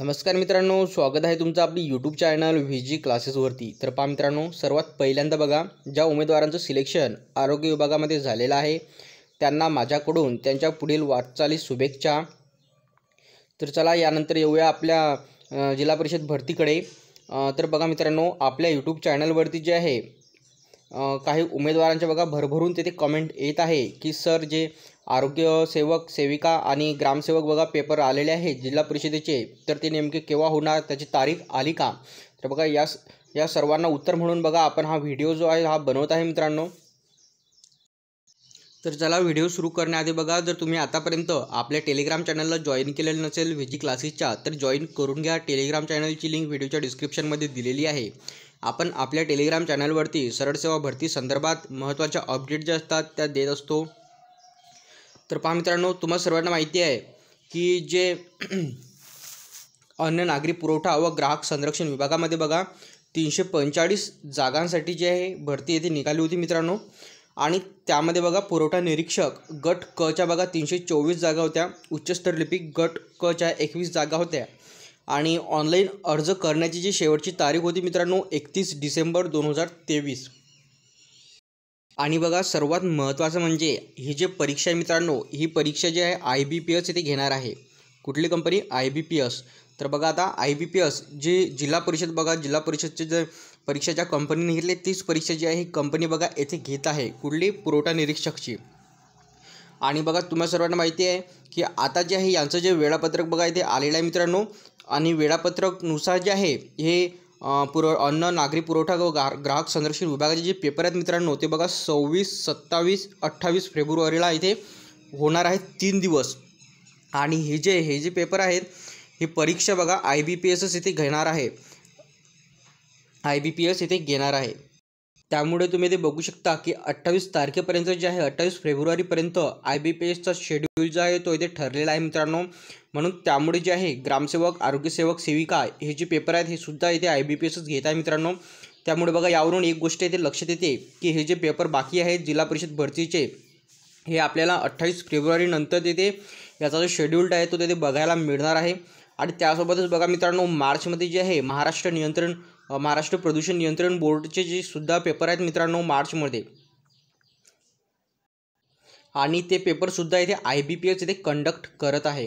नमस्कार मित्रांनो स्वागत आहे तुमचं आपली यूट्यूब चॅनल व्ही जी क्लासेसवरती तर पहा मित्रांनो सर्वात पहिल्यांदा बघा ज्या उमेदवारांचं सिलेक्शन आरोग्य विभागामध्ये झालेलं आहे त्यांना माझ्याकडून त्यांच्या पुढील वाटचाली शुभेच्छा तर चला यानंतर येऊया आपल्या जिल्हा परिषद भरतीकडे तर बघा मित्रांनो आपल्या यूट्यूब चॅनलवरती जे आहे काही उमेदवारांच्या बघा भरभरून तिथे कमेंट येत आहे की सर जे आरोग्यसेवक सेविका आणि ग्रामसेवक बघा पेपर आलेले आहेत जिल्हा परिषदेचे तर ते नेमके केव्हा होणार त्याची तारीख आली का तर बघा या या सर्वांना उत्तर म्हणून बघा आपण हा व्हिडिओ जो आहे हा बनवत आहे मित्रांनो तर चला व्हिडिओ सुरू करण्याआधी बघा जर तुम्ही आतापर्यंत आपल्या टेलिग्राम चॅनलला जॉईन केलेलं नसेल व्हिजी क्लासेसच्या तर जॉईन करून घ्या टेलिग्राम चॅनलची लिंक व्हिडिओच्या डिस्क्रिप्शनमध्ये दिलेली आहे आपण आपल्या टेलिग्राम चॅनलवरती सरळसेवा भरती संदर्भात महत्त्वाच्या अपडेट ज्या असतात त्या देत असतो तर पहा मित्रांनो तुम्हाला सर्वांना माहिती आहे की जे अन्न नागरी पुरवठा व ग्राहक संरक्षण विभागामध्ये बघा तीनशे पंचेचाळीस जागांसाठी जे आहे भरती येथे निघाली होती मित्रांनो आणि त्यामध्ये बघा पुरवठा निरीक्षक गट कच्या बघा तीनशे चोवीस जागा होत्या उच्चस्तर लिपिक गट कच्या एकवीस जागा होत्या आणि ऑनलाईन अर्ज करण्याची जी शेवटची तारीख होती मित्रांनो एकतीस डिसेंबर दोन हजार तेवीस आणि बघा सर्वात महत्त्वाचं म्हणजे ही जे परीक्षा आहे मित्रांनो ही परीक्षा जी आहे आय बी पी एस इथे घेणार आहे कुठली company I B P S तर बघा आता आय बी पी एस जी जिल्हा परिषद बघा जिल्हा परिषदचे जे परीक्षा ज्या कंपनीने घेतली तीच परीक्षा जी आहे ही कंपनी बघा येथे घेत आहे कुठली पुरवठा निरीक्षकची आणि बघा तुम्हाला सर्वांना माहिती आहे की आता जे आहे यांचं जे वेळापत्रक बघा इथे आलेलं आहे मित्रांनो आणि वेळापत्रकनुसार जे आहे हे पुर अन्न नागरी पुरवठा व गा ग्राहक संरक्षण विभागाचे जे पेपर आहेत मित्रांनो ते बघा सव्वीस सत्तावीस अठ्ठावीस फेब्रुवारीला इथे होणार आहेत तीन दिवस आणि हे जे हे जे पेपर आहेत ही परीक्षा बघा आय बी पी एसच इथे घेणार आहे आय बी पी एस इथे घेणार आहे त्यामुळे तुम्ही ते बघू शकता की अठ्ठावीस तारखेपर्यंत जे आहे अठ्ठावीस फेब्रुवारीपर्यंत आय बी पी एसचा शेड्यूल जो आहे तो इथे ठरलेला आहे मित्रांनो म्हणून त्यामुळे जे आहे ग्रामसेवक आरोग्यसेवक सेविका हे जे पेपर आहेत हे सुद्धा इथे आय बी पी एसच घेत आहे मित्रांनो त्यामुळे बघा यावरून एक गोष्ट इथे लक्षात येते की हे जे पेपर बाकी आहेत जिल्हा परिषद भरतीचे हे आपल्याला अठ्ठावीस फेब्रुवारीनंतर तिथे याचा जो शेड्यूल्ड आहे तो तिथे बघायला मिळणार आहे आणि त्यासोबतच बघा मित्रांनो मार्चमध्ये जे आहे महाराष्ट्र नियंत्रण महाराष्ट्र प्रदूषण नियंत्रण बोर्डचे जे सुद्धा पेपर आहेत मित्रांनो मार्चमध्ये आणि ते पेपरसुद्धा इथे आय बी पी एस इथे कंडक्ट करत आहे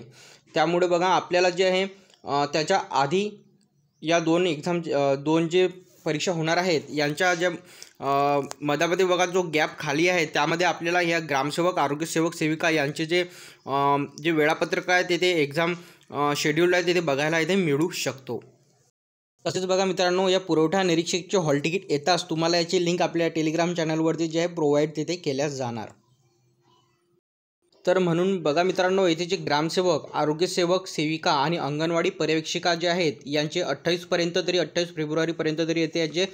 त्यामुळे बघा आपल्याला जे आहे त्याच्या आधी या दोन एक्झाम दोन जे परीक्षा होणार आहेत यांच्या ज्या मधामध्ये बघा जो गॅप खाली आहे त्यामध्ये आपल्याला या ग्रामसेवक आरोग्यसेवक सेविका यांचे जे जे वेळापत्रक आहे ते एक्झाम शेड्यूल आहे तिथे बघायला इथे मिळू शकतो तसेच बघा मित्रांनो या पुरवठा निरीक्षकचे हॉल तिकीट येताच तुम्हाला याची लिंक आपल्या टेलिग्राम चॅनलवरती जे आहे प्रोव्हाइड तिथे केल्या जाणार तर म्हणून बघा मित्रांनो येथे जे ग्रामसेवक आरोग्यसेवक सेविका आणि अंगणवाडी पर्यवेक्षिका जे आहेत यांचे अठ्ठावीसपर्यंत तरी अठ्ठावीस फेब्रुवारीपर्यंत तरी येथे याचे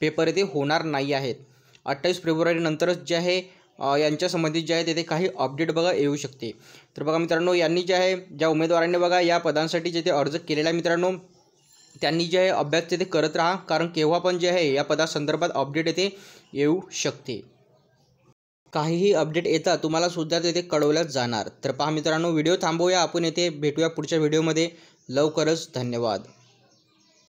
पेपर येथे होणार नाही आहेत अठ्ठावीस फेब्रुवारीनंतरच जे आहे यांच्या जे आहे तेथे काही अपडेट बघा येऊ शकते तर बघा मित्रांनो यांनी जे आहे ज्या उमेदवारांनी बघा या पदांसाठी जेथे अर्ज केलेला आहे मित्रांनो त्यांनी जे आहे अभ्यास ते करत राहा कारण केव्हा पण जे आहे या पदासंदर्भात अपडेट येथे येऊ शकते काहीही अपडेट येतात तुम्हाला सुद्धा तेथे कळवल्या जाणार तर पहा मित्रांनो व्हिडिओ थांबवूया आपण येथे भेटूया पुढच्या व्हिडिओमध्ये लवकरच धन्यवाद